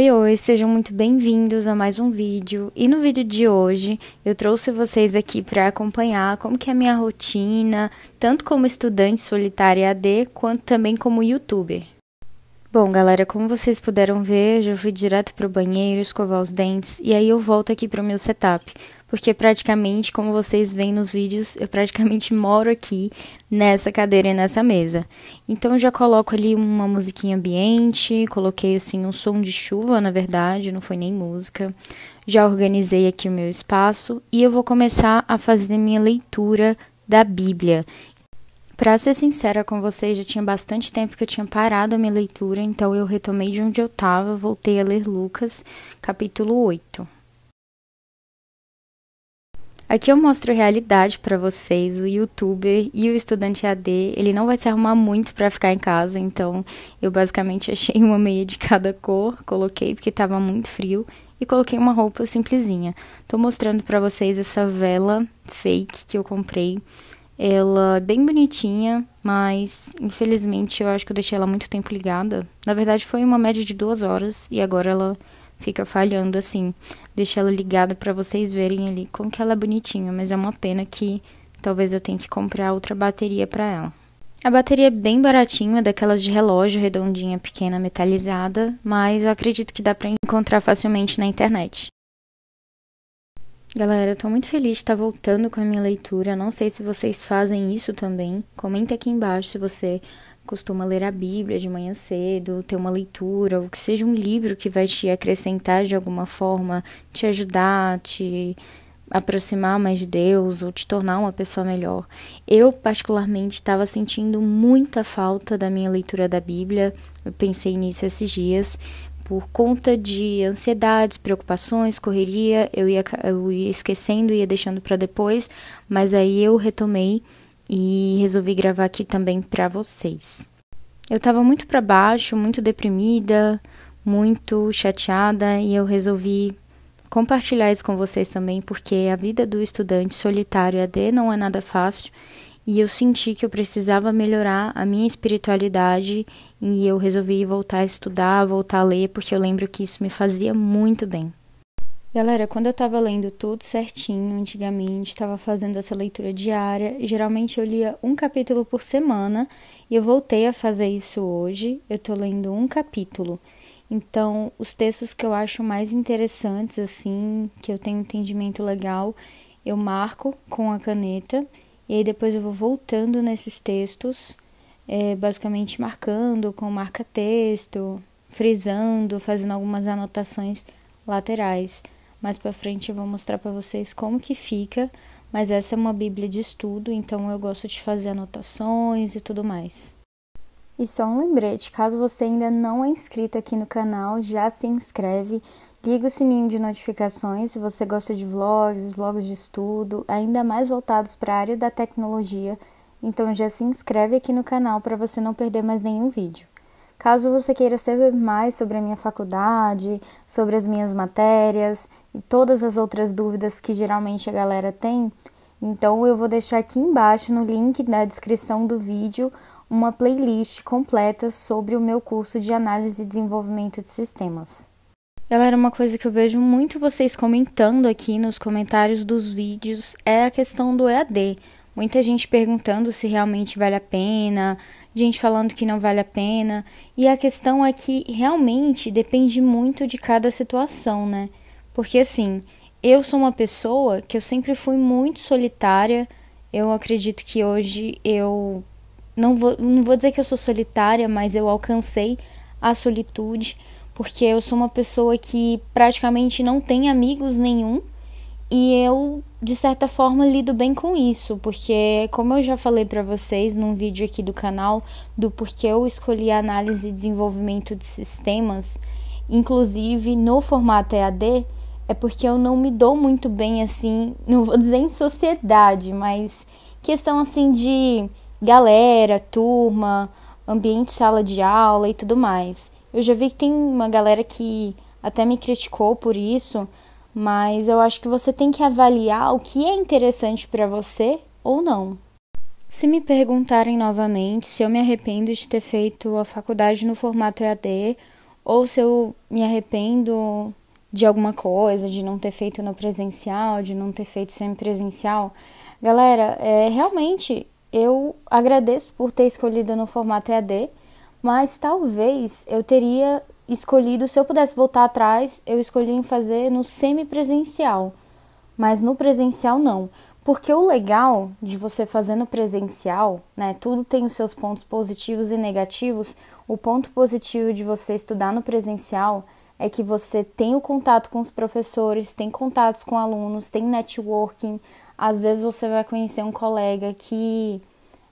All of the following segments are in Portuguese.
Oi, oi, sejam muito bem-vindos a mais um vídeo. E no vídeo de hoje, eu trouxe vocês aqui para acompanhar como que é a minha rotina, tanto como estudante solitária AD, quanto também como youtuber. Bom, galera, como vocês puderam ver, eu já fui direto para o banheiro escovar os dentes e aí eu volto aqui para o meu setup porque praticamente, como vocês veem nos vídeos, eu praticamente moro aqui nessa cadeira e nessa mesa. Então já coloco ali uma musiquinha ambiente, coloquei assim um som de chuva, na verdade, não foi nem música. Já organizei aqui o meu espaço e eu vou começar a fazer minha leitura da Bíblia. Para ser sincera com vocês, já tinha bastante tempo que eu tinha parado a minha leitura, então eu retomei de onde eu estava, voltei a ler Lucas, capítulo 8. Aqui eu mostro a realidade para vocês. O youtuber e o estudante AD, ele não vai se arrumar muito para ficar em casa, então eu basicamente achei uma meia de cada cor, coloquei porque estava muito frio e coloquei uma roupa simplesinha. Estou mostrando para vocês essa vela fake que eu comprei. Ela é bem bonitinha, mas infelizmente eu acho que eu deixei ela muito tempo ligada. Na verdade foi uma média de duas horas e agora ela fica falhando assim. Deixa ela ligada para vocês verem ali como que ela é bonitinha, mas é uma pena que talvez eu tenha que comprar outra bateria para ela. A bateria é bem baratinha, é daquelas de relógio, redondinha, pequena, metalizada, mas eu acredito que dá para encontrar facilmente na internet. Galera, eu tô muito feliz de estar tá voltando com a minha leitura. Não sei se vocês fazem isso também. Comenta aqui embaixo se você costuma ler a Bíblia de manhã cedo, ter uma leitura, ou que seja um livro que vai te acrescentar de alguma forma, te ajudar, te aproximar mais de Deus ou te tornar uma pessoa melhor. Eu, particularmente, estava sentindo muita falta da minha leitura da Bíblia. Eu pensei nisso esses dias. Por conta de ansiedades, preocupações, correria, eu ia, eu ia esquecendo, ia deixando para depois, mas aí eu retomei e resolvi gravar aqui também para vocês. Eu estava muito para baixo, muito deprimida, muito chateada e eu resolvi compartilhar isso com vocês também, porque a vida do estudante solitário AD não é nada fácil e eu senti que eu precisava melhorar a minha espiritualidade e eu resolvi voltar a estudar, voltar a ler, porque eu lembro que isso me fazia muito bem. Galera, quando eu tava lendo tudo certinho antigamente, tava fazendo essa leitura diária, geralmente eu lia um capítulo por semana e eu voltei a fazer isso hoje. Eu tô lendo um capítulo. Então, os textos que eu acho mais interessantes, assim, que eu tenho um entendimento legal, eu marco com a caneta e aí depois eu vou voltando nesses textos, é, basicamente marcando com marca-texto, frisando, fazendo algumas anotações laterais. Mais para frente eu vou mostrar para vocês como que fica, mas essa é uma bíblia de estudo, então eu gosto de fazer anotações e tudo mais. E só um lembrete, caso você ainda não é inscrito aqui no canal, já se inscreve, liga o sininho de notificações se você gosta de vlogs, vlogs de estudo, ainda mais voltados para a área da tecnologia. Então já se inscreve aqui no canal para você não perder mais nenhum vídeo. Caso você queira saber mais sobre a minha faculdade, sobre as minhas matérias e todas as outras dúvidas que geralmente a galera tem, então eu vou deixar aqui embaixo no link da descrição do vídeo uma playlist completa sobre o meu curso de análise e desenvolvimento de sistemas. Galera, uma coisa que eu vejo muito vocês comentando aqui nos comentários dos vídeos é a questão do EAD. Muita gente perguntando se realmente vale a pena, gente falando que não vale a pena. E a questão é que realmente depende muito de cada situação, né? Porque assim, eu sou uma pessoa que eu sempre fui muito solitária. Eu acredito que hoje eu não vou, não vou dizer que eu sou solitária, mas eu alcancei a solitude, porque eu sou uma pessoa que praticamente não tem amigos nenhum. E eu, de certa forma, lido bem com isso, porque, como eu já falei para vocês num vídeo aqui do canal, do porquê eu escolhi a análise e desenvolvimento de sistemas, inclusive no formato EAD, é porque eu não me dou muito bem assim, não vou dizer em sociedade, mas questão assim de galera, turma, ambiente, sala de aula e tudo mais. Eu já vi que tem uma galera que até me criticou por isso mas eu acho que você tem que avaliar o que é interessante para você ou não. Se me perguntarem novamente se eu me arrependo de ter feito a faculdade no formato EAD ou se eu me arrependo de alguma coisa, de não ter feito no presencial, de não ter feito semipresencial, galera, é, realmente eu agradeço por ter escolhido no formato EAD, mas talvez eu teria escolhido, se eu pudesse voltar atrás, eu escolhi em fazer no semipresencial, mas no presencial não. Porque o legal de você fazer no presencial, né? Tudo tem os seus pontos positivos e negativos. O ponto positivo de você estudar no presencial é que você tem o contato com os professores, tem contatos com alunos, tem networking. Às vezes você vai conhecer um colega que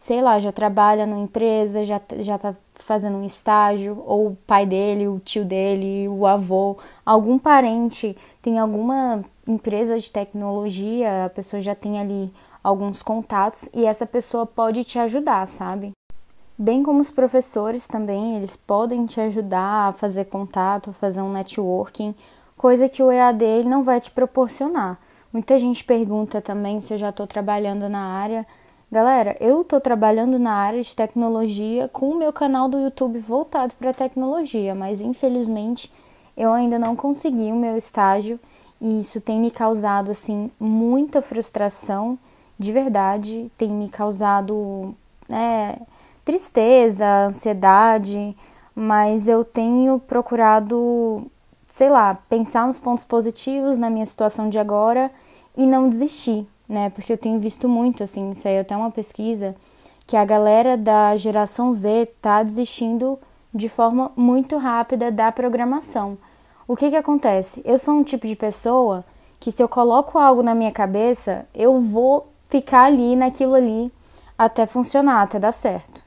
sei lá, já trabalha numa empresa, já, já tá fazendo um estágio, ou o pai dele, o tio dele, o avô, algum parente tem alguma empresa de tecnologia, a pessoa já tem ali alguns contatos e essa pessoa pode te ajudar, sabe? Bem como os professores também, eles podem te ajudar a fazer contato, fazer um networking, coisa que o EAD ele não vai te proporcionar. Muita gente pergunta também se eu já estou trabalhando na área, Galera, eu tô trabalhando na área de tecnologia com o meu canal do YouTube voltado para tecnologia, mas infelizmente eu ainda não consegui o meu estágio e isso tem me causado assim muita frustração, de verdade, tem me causado é, tristeza, ansiedade, mas eu tenho procurado, sei lá, pensar nos pontos positivos na minha situação de agora e não desistir, né? Porque eu tenho visto muito, assim, saiu até uma pesquisa que a galera da geração Z tá desistindo de forma muito rápida da programação. O que que acontece? Eu sou um tipo de pessoa que se eu coloco algo na minha cabeça, eu vou ficar ali naquilo ali até funcionar, até dar certo.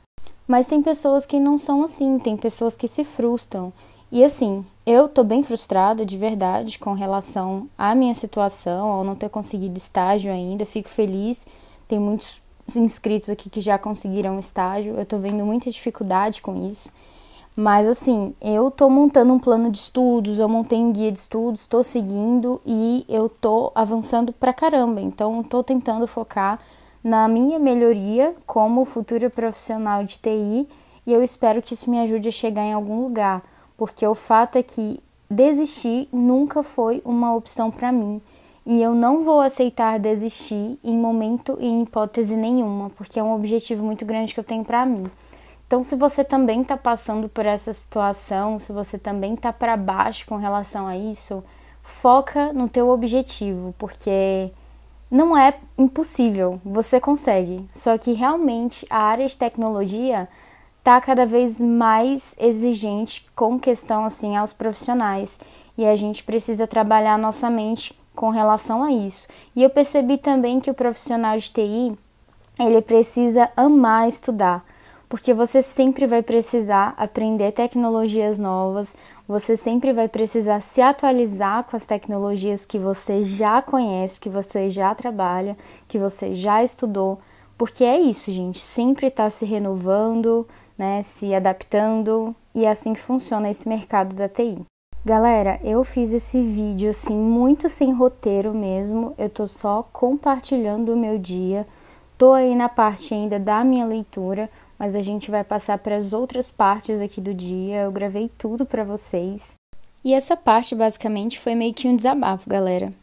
Mas tem pessoas que não são assim, tem pessoas que se frustram e assim, eu tô bem frustrada de verdade com relação à minha situação, ao não ter conseguido estágio ainda. Fico feliz, tem muitos inscritos aqui que já conseguiram estágio. Eu tô vendo muita dificuldade com isso. Mas assim, eu tô montando um plano de estudos, eu montei um guia de estudos, tô seguindo e eu tô avançando pra caramba. Então, tô tentando focar na minha melhoria como futura profissional de TI e eu espero que isso me ajude a chegar em algum lugar porque o fato é que desistir nunca foi uma opção para mim e eu não vou aceitar desistir em momento e em hipótese nenhuma, porque é um objetivo muito grande que eu tenho para mim. Então, se você também está passando por essa situação, se você também está para baixo com relação a isso, foca no teu objetivo, porque não é impossível, você consegue. Só que realmente a área de tecnologia tá cada vez mais exigente com questão assim aos profissionais e a gente precisa trabalhar nossa mente com relação a isso. E eu percebi também que o profissional de TI, ele precisa amar estudar, porque você sempre vai precisar aprender tecnologias novas, você sempre vai precisar se atualizar com as tecnologias que você já conhece, que você já trabalha, que você já estudou, porque é isso, gente, sempre está se renovando, né, se adaptando e é assim que funciona esse mercado da TI. Galera, eu fiz esse vídeo assim muito sem roteiro mesmo, eu tô só compartilhando o meu dia. Tô aí na parte ainda da minha leitura, mas a gente vai passar para as outras partes aqui do dia. Eu gravei tudo para vocês. E essa parte basicamente foi meio que um desabafo, galera.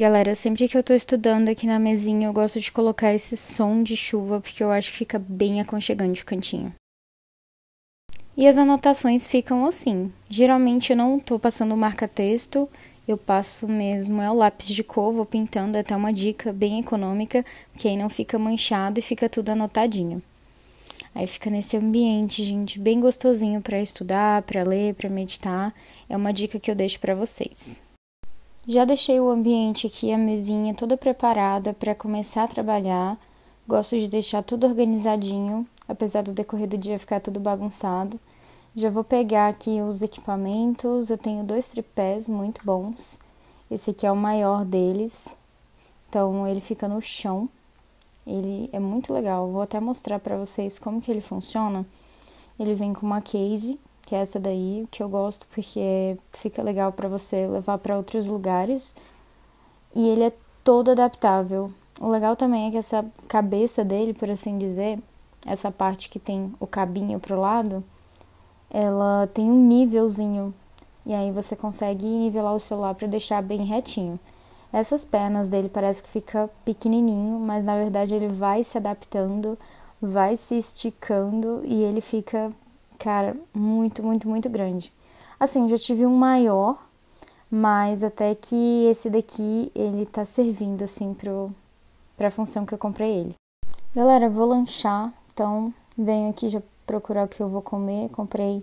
Galera, sempre que eu tô estudando aqui na mesinha, eu gosto de colocar esse som de chuva, porque eu acho que fica bem aconchegante o cantinho. E as anotações ficam assim. Geralmente eu não tô passando marca-texto, eu passo mesmo é o lápis de cor, vou pintando é até uma dica bem econômica, porque aí não fica manchado e fica tudo anotadinho. Aí fica nesse ambiente, gente, bem gostosinho para estudar, para ler, para meditar. É uma dica que eu deixo para vocês. Já deixei o ambiente aqui, a mesinha toda preparada para começar a trabalhar. Gosto de deixar tudo organizadinho, apesar do decorrer do dia ficar tudo bagunçado. Já vou pegar aqui os equipamentos. Eu tenho dois tripés muito bons. Esse aqui é o maior deles. Então ele fica no chão. Ele é muito legal. Vou até mostrar para vocês como que ele funciona. Ele vem com uma case que é essa daí, que eu gosto porque fica legal para você levar para outros lugares. E ele é todo adaptável. O legal também é que essa cabeça dele, por assim dizer, essa parte que tem o cabinho pro lado, ela tem um nívelzinho. E aí você consegue nivelar o celular para deixar bem retinho. Essas pernas dele parece que fica pequenininho, mas na verdade ele vai se adaptando, vai se esticando e ele fica Cara, muito, muito, muito grande. Assim, já tive um maior, mas até que esse daqui, ele tá servindo, assim, pro, pra função que eu comprei ele. Galera, vou lanchar, então venho aqui já procurar o que eu vou comer. Comprei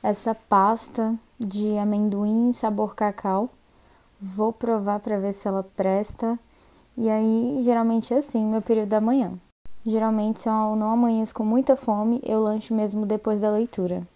essa pasta de amendoim sabor cacau. Vou provar para ver se ela presta. E aí, geralmente é assim, meu período da manhã. Geralmente, se eu não amanheço com muita fome, eu lancho mesmo depois da leitura.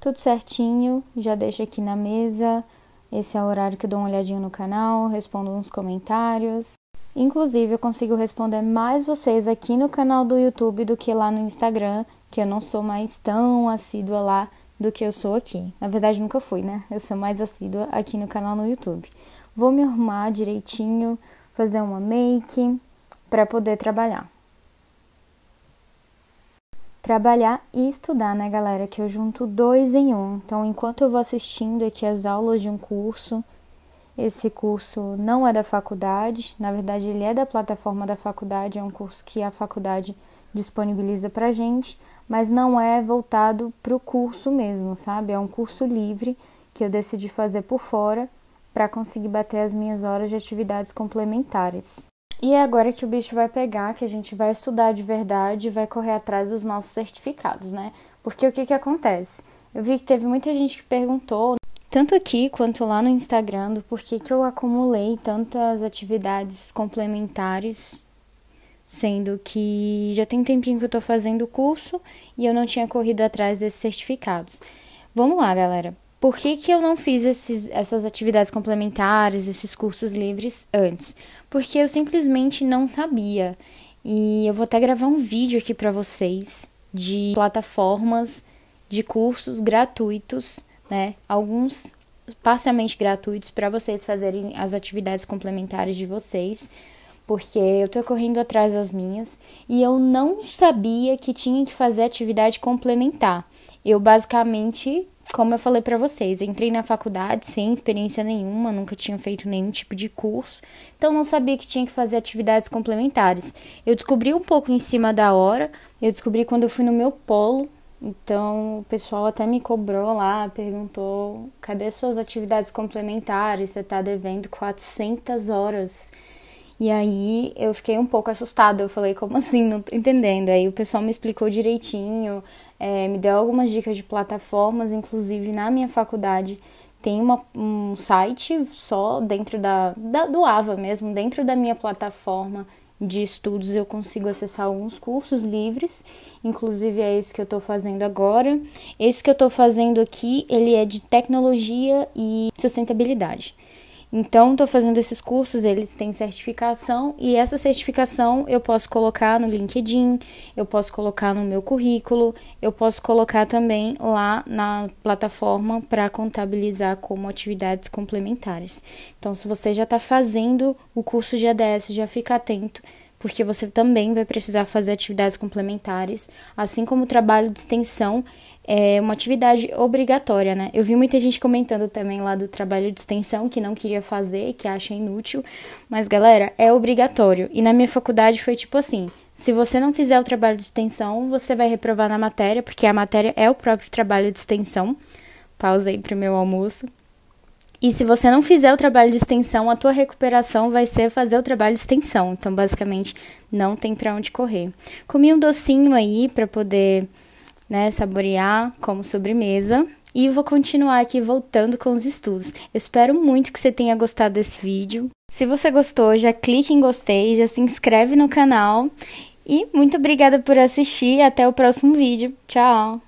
Tudo certinho, já deixo aqui na mesa. Esse é o horário que eu dou uma olhadinha no canal, respondo uns comentários. Inclusive, eu consigo responder mais vocês aqui no canal do YouTube do que lá no Instagram, que eu não sou mais tão assídua lá do que eu sou aqui. Na verdade, nunca fui, né? Eu sou mais assídua aqui no canal no YouTube. Vou me arrumar direitinho, fazer uma make para poder trabalhar trabalhar e estudar, né, galera? Que eu junto dois em um. Então, enquanto eu vou assistindo aqui as aulas de um curso, esse curso não é da faculdade, na verdade, ele é da plataforma da faculdade, é um curso que a faculdade disponibiliza pra gente, mas não é voltado pro curso mesmo, sabe? É um curso livre que eu decidi fazer por fora para conseguir bater as minhas horas de atividades complementares. E é agora que o bicho vai pegar, que a gente vai estudar de verdade e vai correr atrás dos nossos certificados, né? Porque o que, que acontece? Eu vi que teve muita gente que perguntou, tanto aqui quanto lá no Instagram, do porquê que eu acumulei tantas atividades complementares, sendo que já tem tempinho que eu tô fazendo o curso e eu não tinha corrido atrás desses certificados. Vamos lá, galera por que, que eu não fiz esses, essas atividades complementares, esses cursos livres antes? Porque eu simplesmente não sabia. E eu vou até gravar um vídeo aqui para vocês de plataformas de cursos gratuitos, né? Alguns parcialmente gratuitos para vocês fazerem as atividades complementares de vocês, porque eu tô correndo atrás das minhas e eu não sabia que tinha que fazer atividade complementar. Eu basicamente como eu falei para vocês, entrei na faculdade sem experiência nenhuma, nunca tinha feito nenhum tipo de curso, então não sabia que tinha que fazer atividades complementares. Eu descobri um pouco em cima da hora, eu descobri quando eu fui no meu polo, então o pessoal até me cobrou lá, perguntou: cadê suas atividades complementares? Você está devendo 400 horas e aí eu fiquei um pouco assustada, eu falei, como assim? Não tô entendendo. Aí o pessoal me explicou direitinho, é, me deu algumas dicas de plataformas, inclusive na minha faculdade tem uma, um site só dentro da, da, do AVA mesmo, dentro da minha plataforma de estudos eu consigo acessar alguns cursos livres, inclusive é esse que eu estou fazendo agora. Esse que eu estou fazendo aqui, ele é de tecnologia e sustentabilidade. Então, estou fazendo esses cursos, eles têm certificação e essa certificação eu posso colocar no LinkedIn, eu posso colocar no meu currículo, eu posso colocar também lá na plataforma para contabilizar como atividades complementares. Então, se você já está fazendo o curso de ADS, já fica atento porque você também vai precisar fazer atividades complementares, assim como o trabalho de extensão é uma atividade obrigatória, né? Eu vi muita gente comentando também lá do trabalho de extensão que não queria fazer, que acha inútil, mas galera, é obrigatório. E na minha faculdade foi tipo assim: se você não fizer o trabalho de extensão, você vai reprovar na matéria, porque a matéria é o próprio trabalho de extensão. Pausa aí pro meu almoço. E se você não fizer o trabalho de extensão, a tua recuperação vai ser fazer o trabalho de extensão. Então, basicamente, não tem para onde correr. Comi um docinho aí para poder, né, saborear como sobremesa. E vou continuar aqui voltando com os estudos. Eu espero muito que você tenha gostado desse vídeo. Se você gostou, já clique em gostei, já se inscreve no canal. E muito obrigada por assistir. Até o próximo vídeo. Tchau!